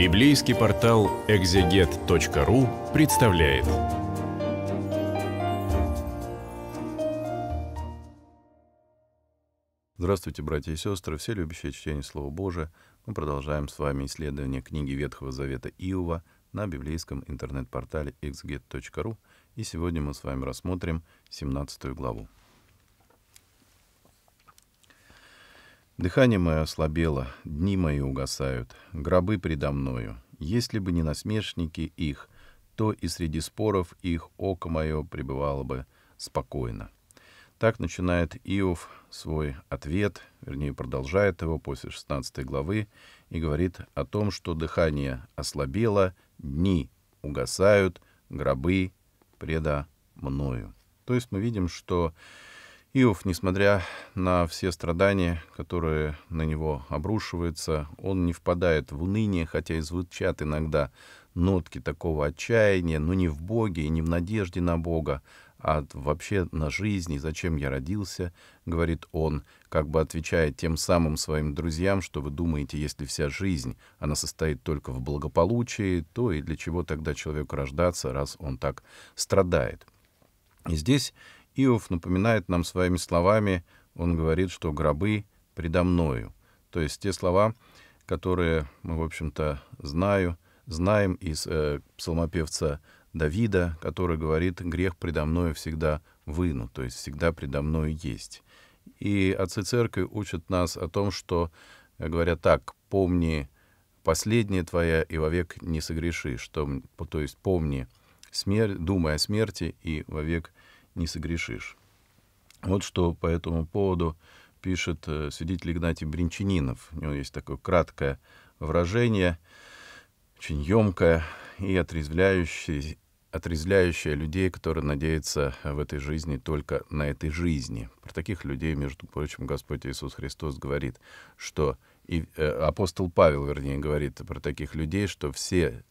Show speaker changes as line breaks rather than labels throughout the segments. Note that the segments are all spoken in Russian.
Библейский портал экзегет.ру представляет. Здравствуйте, братья и сестры, все любящие чтение Слова Божия. Мы продолжаем с вами исследование книги Ветхого Завета Иова на библейском интернет-портале exeget.ru, И сегодня мы с вами рассмотрим 17 главу. Дыхание мое ослабело, дни мои угасают, гробы предо мною. Если бы не насмешники их, то и среди споров их око мое пребывало бы спокойно. Так начинает Иов свой ответ, вернее, продолжает его после 16 главы и говорит о том, что дыхание ослабело, дни угасают, гробы предо мною. То есть мы видим, что Иов, несмотря на все страдания, которые на него обрушиваются, он не впадает в уныние, хотя и звучат иногда нотки такого отчаяния, но не в Боге и не в надежде на Бога, а вообще на жизнь и зачем я родился, говорит он, как бы отвечая тем самым своим друзьям, что вы думаете, если вся жизнь, она состоит только в благополучии, то и для чего тогда человеку рождаться, раз он так страдает. И здесь Иов напоминает нам своими словами, он говорит, что гробы предо мною. То есть те слова, которые мы, в общем-то, знаю, знаем из э, псалмопевца Давида, который говорит, грех предо мною всегда выну, то есть всегда предо мною есть. И отцы церкви учат нас о том, что, э, говоря так, помни последнее твоя и вовек не согрешишь, что, то есть помни смерть, думай о смерти и вовек не согрешишь. Вот что по этому поводу пишет э, свидетель Игнатий Бринчанинов. У него есть такое краткое выражение, очень емкое и отрезвляющее, отрезвляющее людей, которые надеются в этой жизни только на этой жизни. Про таких людей, между прочим, Господь Иисус Христос говорит, что и э, апостол Павел, вернее, говорит про таких людей, что все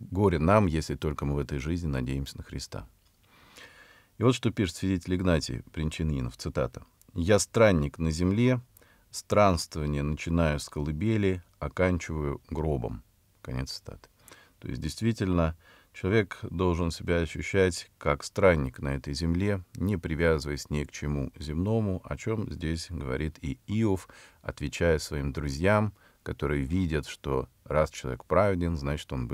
горе нам, если только мы в этой жизни надеемся на Христа. И вот что пишет свидетель Игнатий Принчанинов, цитата. «Я странник на земле, странствование начинаю с колыбели, оканчиваю гробом». Конец цитаты. То есть действительно человек должен себя ощущать как странник на этой земле, не привязываясь ни к чему земному, о чем здесь говорит и Иов, отвечая своим друзьям, которые видят, что раз человек праведен, значит он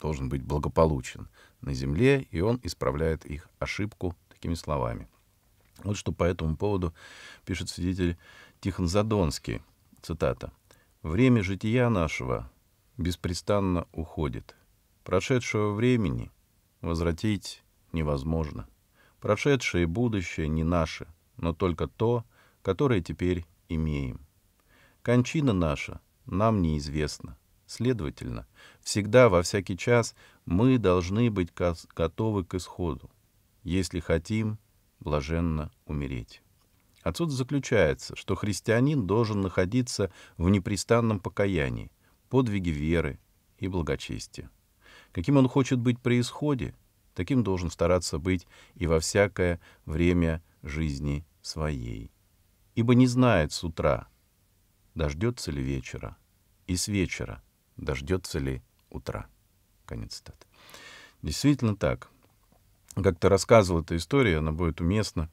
должен быть благополучен на земле, и он исправляет их ошибку такими словами. Вот что по этому поводу пишет свидетель Тихон Задонский, цитата. «Время жития нашего беспрестанно уходит. Прошедшего времени возвратить невозможно. Прошедшее и будущее не наши, но только то, которое теперь имеем. Кончина наша нам неизвестна. Следовательно, всегда, во всякий час, мы должны быть готовы к исходу, если хотим блаженно умереть. Отсюда заключается, что христианин должен находиться в непрестанном покаянии, подвиге веры и благочестия. Каким он хочет быть при исходе, таким должен стараться быть и во всякое время жизни своей. Ибо не знает с утра, дождется ли вечера, и с вечера — дождется ли утра. Конец цитаты. Действительно так. Как-то рассказывал эту историю, она будет уместна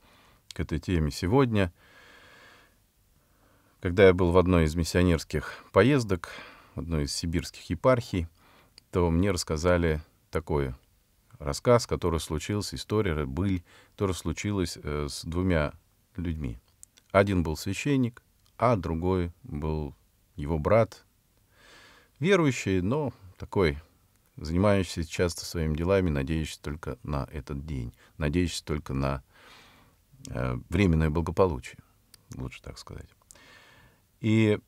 к этой теме сегодня. Когда я был в одной из миссионерских поездок, в одной из сибирских епархий, то мне рассказали такой рассказ, который случился, история, быль, которая случилась э, с двумя людьми. Один был священник, а другой был его брат, верующий, но такой, занимающийся часто своими делами, надеющийся только на этот день, надеющийся только на э, временное благополучие, лучше так сказать. И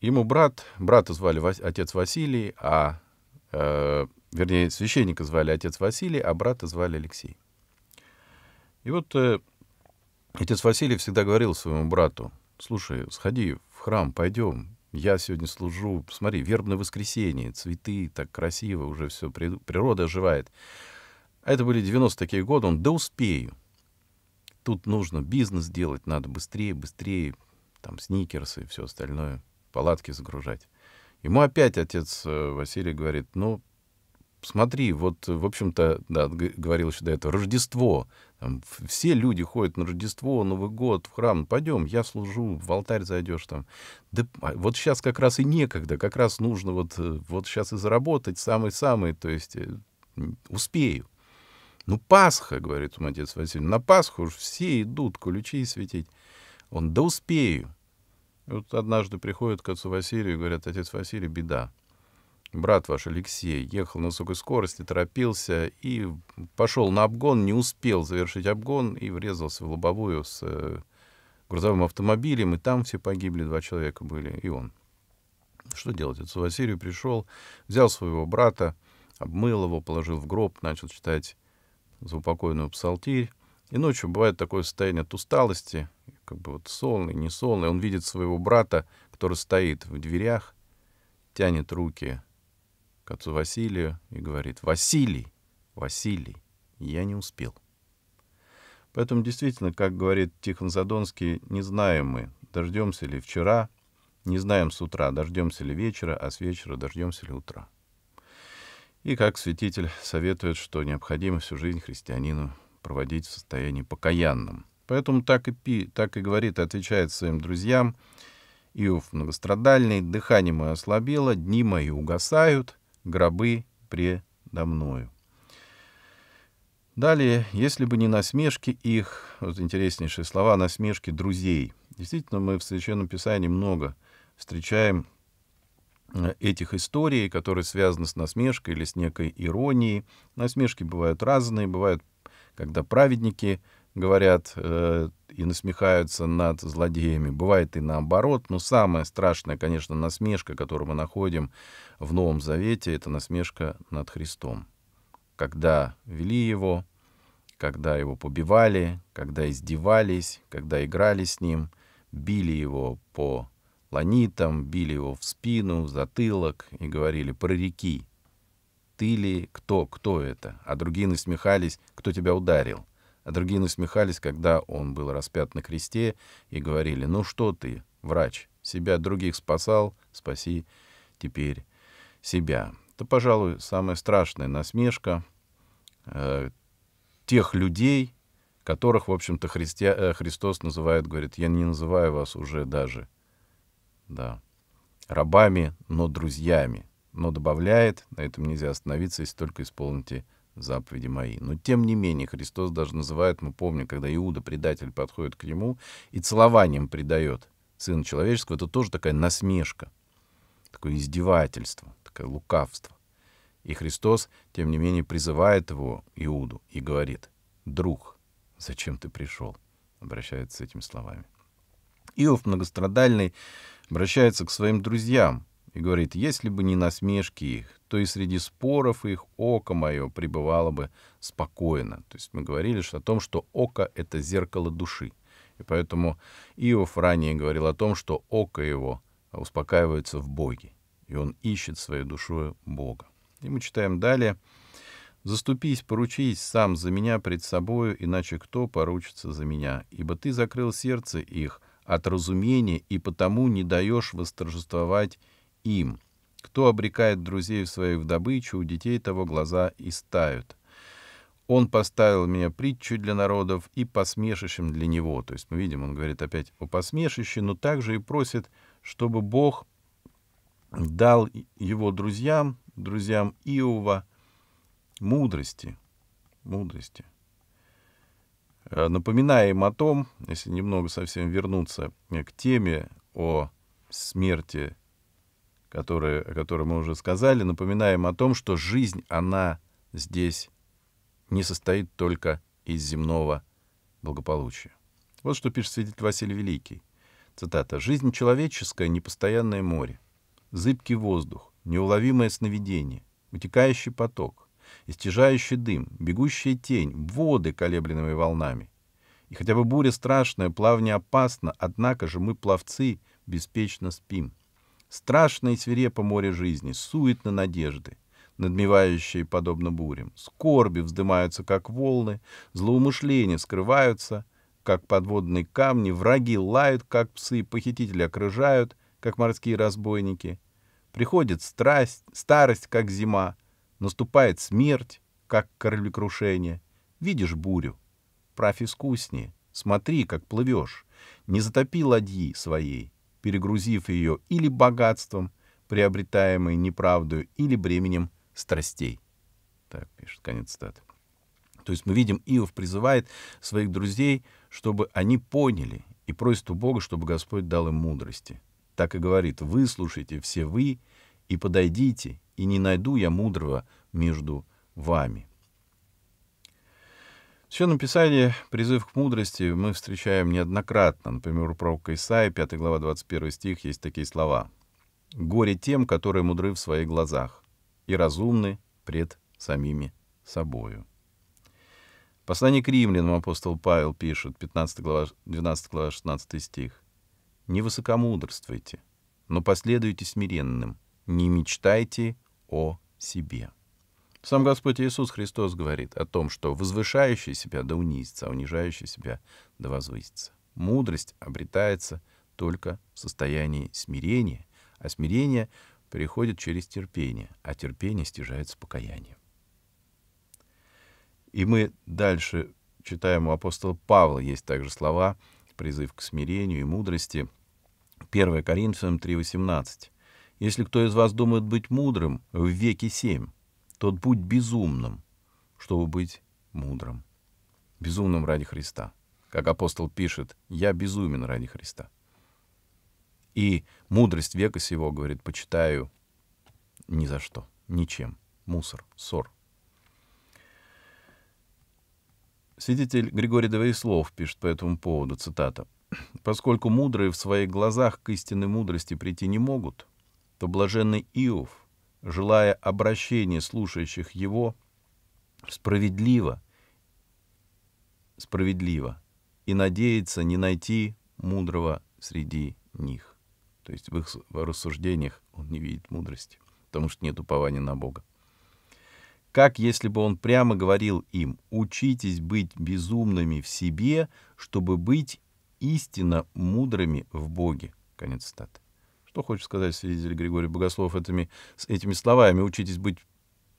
ему брат, брата звали Вас, отец Василий, а э, вернее, священника звали отец Василий, а брата звали Алексей. И вот э, отец Василий всегда говорил своему брату, слушай, сходи в храм, пойдем, я сегодня служу, смотри, вербное воскресенье, цветы, так красиво уже все, природа оживает. Это были 90 такие годы, он, да успею. Тут нужно бизнес делать, надо быстрее, быстрее, там сникерсы и все остальное, палатки загружать. Ему опять отец э, Василий говорит, ну, смотри, вот, в общем-то, да, говорил еще до этого, Рождество. Там, все люди ходят на Рождество, Новый год, в храм. Пойдем, я служу, в алтарь зайдешь там. Да а, вот сейчас как раз и некогда, как раз нужно вот, э, вот сейчас и заработать самый-самый, то есть э, успею. Ну, Пасха, говорит ему отец Василий, на Пасху уж все идут ключи светить. Он, да успею. вот однажды приходят к отцу Василию и говорят, отец Василий, беда. Брат ваш Алексей ехал на высокой скорости, торопился и пошел на обгон, не успел завершить обгон и врезался в лобовую с э, грузовым автомобилем, и там все погибли, два человека были, и он. Что делать? Отцу Василию пришел, взял своего брата, обмыл его, положил в гроб, начал читать заупокойную псалтирь. И ночью бывает такое состояние от усталости, как бы вот сонный, не сонный. Он видит своего брата, который стоит в дверях, тянет руки к отцу Василию и говорит, «Василий, Василий, я не успел». Поэтому действительно, как говорит Тихон Задонский, не знаем мы, дождемся ли вчера, не знаем с утра, дождемся ли вечера, а с вечера дождемся ли утра. И как святитель советует, что необходимо всю жизнь христианину проводить в состоянии покаянном. Поэтому так и, пи, так и говорит, отвечает своим друзьям, Иов многострадальный, дыхание мое ослабело, дни мои угасают, гробы предо мною. Далее, если бы не насмешки их, вот интереснейшие слова, насмешки друзей. Действительно, мы в Священном Писании много встречаем э, этих историй, которые связаны с насмешкой или с некой иронией. Насмешки бывают разные, бывают, когда праведники говорят э, и насмехаются над злодеями. Бывает и наоборот. Но самая страшная, конечно, насмешка, которую мы находим в Новом Завете, это насмешка над Христом. Когда вели его, когда его побивали, когда издевались, когда играли с ним, били его по ланитам, били его в спину, в затылок и говорили про «прореки». Ты ли кто, кто это? А другие насмехались, кто тебя ударил а другие насмехались, когда он был распят на кресте, и говорили, «Ну что ты, врач, себя других спасал, спаси теперь себя». Это, пожалуй, самая страшная насмешка э, тех людей, которых, в общем-то, Христя, э, Христос называет, говорит, «Я не называю вас уже даже да, рабами, но друзьями». Но добавляет, на этом нельзя остановиться, если только исполните заповеди мои. Но тем не менее Христос даже называет, мы помним, когда Иуда, предатель, подходит к нему и целованием предает Сына Человеческого, это тоже такая насмешка, такое издевательство, такое лукавство. И Христос, тем не менее, призывает его, Иуду, и говорит, «Друг, зачем ты пришел?» обращается с этими словами. Иов многострадальный обращается к своим друзьям, и говорит, если бы не насмешки их, то и среди споров их око мое пребывало бы спокойно. То есть мы говорили что о том, что око — это зеркало души. И поэтому Иов ранее говорил о том, что око его успокаивается в Боге, и он ищет свою душу Бога. И мы читаем далее. «Заступись, поручись сам за меня пред собою, иначе кто поручится за меня? Ибо ты закрыл сердце их от разумения, и потому не даешь восторжествовать им. Кто обрекает друзей своих в добычу, у детей того глаза и стают. Он поставил меня притчу для народов и посмешищем для него. То есть мы видим, он говорит опять о посмешище, но также и просит, чтобы Бог дал его друзьям, друзьям Иова, мудрости. Мудрости. Э, напоминая им о том, если немного совсем вернуться к теме о смерти которые, о котором мы уже сказали, напоминаем о том, что жизнь, она здесь не состоит только из земного благополучия. Вот что пишет свидетель Василий Великий. Цитата. «Жизнь человеческая — непостоянное море, зыбкий воздух, неуловимое сновидение, утекающий поток, истяжающий дым, бегущая тень, воды, колебленными волнами. И хотя бы буря страшная, плавание опасно, однако же мы, пловцы, беспечно спим». Страшно и свирепо море жизни, суетно надежды, надмевающие подобно бурям. Скорби вздымаются, как волны, злоумышления скрываются, как подводные камни, враги лают, как псы, похитители окружают, как морские разбойники. Приходит страсть, старость, как зима, наступает смерть, как кораблекрушение. Видишь бурю, правь искуснее, смотри, как плывешь, не затопи ладьи своей, перегрузив ее или богатством, приобретаемой неправдою, или бременем страстей. Так пишет, конец цитаты. То есть мы видим, Иов призывает своих друзей, чтобы они поняли и просит у Бога, чтобы Господь дал им мудрости. Так и говорит, выслушайте все вы и подойдите, и не найду я мудрого между вами. В Священном Писании призыв к мудрости мы встречаем неоднократно. Например, у пророка Исаия, 5 глава, 21 стих, есть такие слова. «Горе тем, которые мудры в своих глазах и разумны пред самими собою». Послание к римлянам апостол Павел пишет, 15 глава, 12 глава, 16 стих. «Не высокомудрствуйте, но последуйте смиренным, не мечтайте о себе». Сам Господь Иисус Христос говорит о том, что возвышающий себя да унизится, а унижающий себя да возвысится. Мудрость обретается только в состоянии смирения, а смирение приходит через терпение, а терпение стяжается покаянием. И мы дальше читаем у апостола Павла, есть также слова, призыв к смирению и мудрости. 1 Коринфянам 3,18. «Если кто из вас думает быть мудрым в веке семь, тот будь безумным, чтобы быть мудрым. Безумным ради Христа. Как апостол пишет, я безумен ради Христа. И мудрость века сего, говорит, почитаю ни за что, ничем. Мусор, ссор. Свидетель Григорий Довоеслов пишет по этому поводу, цитата, «Поскольку мудрые в своих глазах к истинной мудрости прийти не могут, то блаженный Иов, желая обращения слушающих его справедливо, справедливо и надеется не найти мудрого среди них. То есть в их рассуждениях он не видит мудрости, потому что нет упования на Бога. Как если бы он прямо говорил им, учитесь быть безумными в себе, чтобы быть истинно мудрыми в Боге. Конец цитаты. Что хочет сказать свидетель Григорий Богослов этими, с этими словами? Учитесь быть,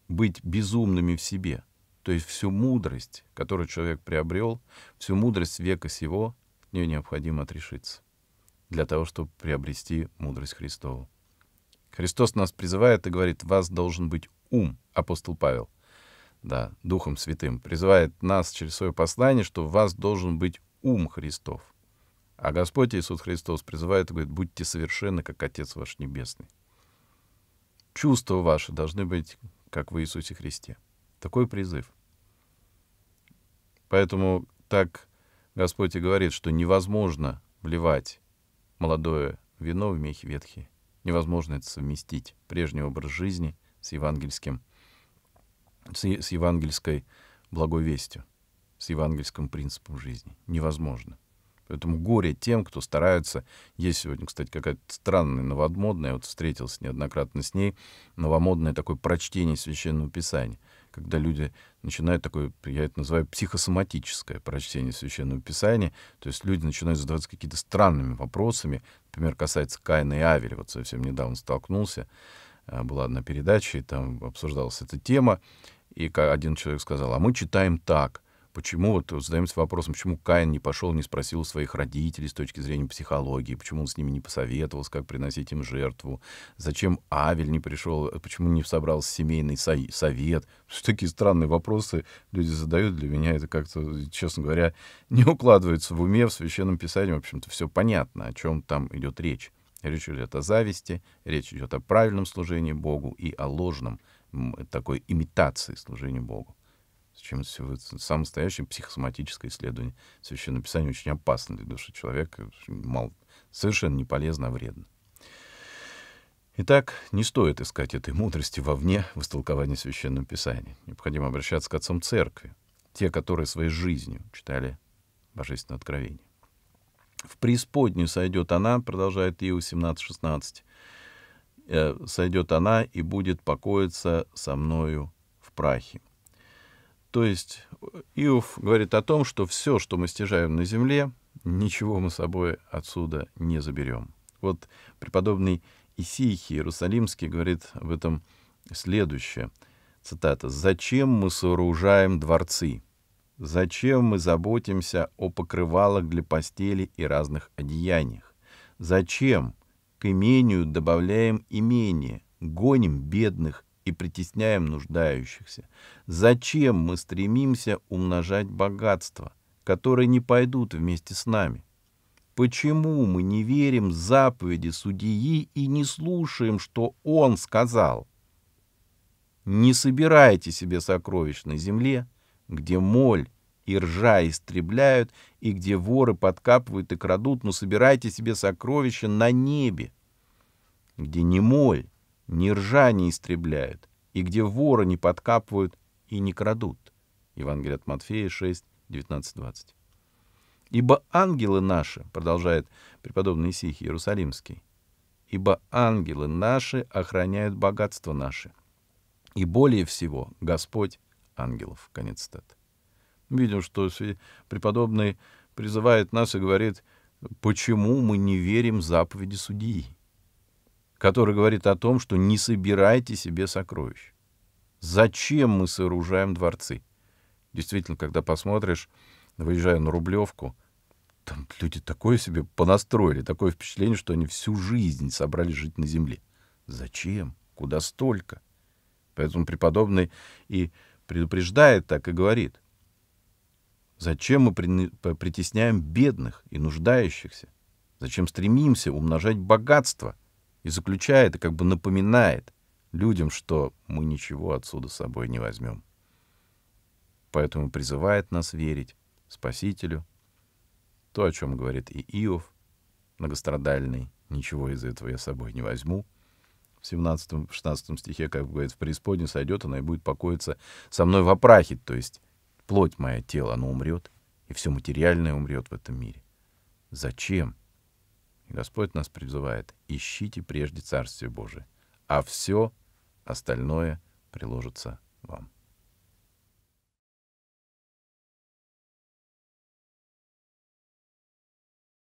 быть безумными в себе. То есть всю мудрость, которую человек приобрел, всю мудрость века сего, нее необходимо отрешиться для того, чтобы приобрести мудрость Христову. Христос нас призывает и говорит, вас должен быть ум, апостол Павел, да, Духом Святым, призывает нас через свое послание, что в вас должен быть ум Христов. А Господь Иисус Христос призывает и говорит, будьте совершенны, как Отец ваш Небесный. Чувства ваши должны быть, как в Иисусе Христе. Такой призыв. Поэтому так Господь и говорит, что невозможно вливать молодое вино в мехи ветхие. Невозможно это совместить. Прежний образ жизни с евангельским, с, с евангельской благовестью, с евангельским принципом жизни. Невозможно. Поэтому горе тем, кто старается. Есть сегодня, кстати, какая-то странная новомодная, вот встретился неоднократно с ней, новомодное такое прочтение священного писания когда люди начинают такое, я это называю психосоматическое прочтение священного писания, то есть люди начинают задаваться какими-то странными вопросами, например, касается Кайна и Авеля, вот совсем недавно столкнулся, э, была одна передача, и там обсуждалась эта тема, и один человек сказал, а мы читаем так — Почему, вот задаемся вопросом, почему Каин не пошел, не спросил своих родителей с точки зрения психологии, почему он с ними не посоветовался, как приносить им жертву, зачем Авель не пришел, почему не собрался семейный со совет. Такие странные вопросы люди задают, для меня это как-то, честно говоря, не укладывается в уме, в священном писании, в общем-то, все понятно, о чем там идет речь. Речь идет о зависти, речь идет о правильном служении Богу и о ложном такой имитации служения Богу чем Зачем самое настоящее психосоматическое исследование священного писания очень опасно для души человека, мало, совершенно не полезно, а вредно. Итак, не стоит искать этой мудрости вовне в истолковании священного писания. Необходимо обращаться к отцам церкви, те, которые своей жизнью читали Божественное Откровение. «В преисподнюю сойдет она», продолжает Ио 17.16, э, «сойдет она и будет покоиться со мною в прахе». То есть Иов говорит о том, что все, что мы стяжаем на земле, ничего мы с собой отсюда не заберем. Вот преподобный Исихий Иерусалимский говорит в этом следующее. Цитата. «Зачем мы сооружаем дворцы? Зачем мы заботимся о покрывалах для постели и разных одеяниях? Зачем к имению добавляем имение, гоним бедных и притесняем нуждающихся. Зачем мы стремимся умножать богатство, которые не пойдут вместе с нами? Почему мы не верим заповеди судьи и не слушаем, что он сказал? Не собирайте себе сокровищ на земле, где моль и ржа истребляют, и где воры подкапывают и крадут, но собирайте себе сокровища на небе, где не моль ни ржа не истребляют, и где вора не подкапывают и не крадут. Евангелие от Матфея 6, 19-20. «Ибо ангелы наши», — продолжает преподобный Исихий Иерусалимский, «ибо ангелы наши охраняют богатство наше, и более всего Господь ангелов». Конец цитаты. Видим, что преподобный призывает нас и говорит, почему мы не верим заповеди судьи который говорит о том, что не собирайте себе сокровищ. Зачем мы сооружаем дворцы? Действительно, когда посмотришь, выезжая на Рублевку, там люди такое себе понастроили, такое впечатление, что они всю жизнь собрались жить на земле. Зачем? Куда столько? Поэтому преподобный и предупреждает так и говорит. Зачем мы притесняем бедных и нуждающихся? Зачем стремимся умножать богатство? и заключает, и как бы напоминает людям, что мы ничего отсюда с собой не возьмем. Поэтому призывает нас верить Спасителю, то, о чем говорит и Иов, многострадальный, ничего из этого я с собой не возьму, в 17-16 стихе, как говорит, в преисподне сойдет она и будет покоиться со мной в опрахе, то есть плоть моя, тело, оно умрет, и все материальное умрет в этом мире. Зачем? Господь нас призывает, ищите прежде Царствие Божие, а все остальное приложится вам.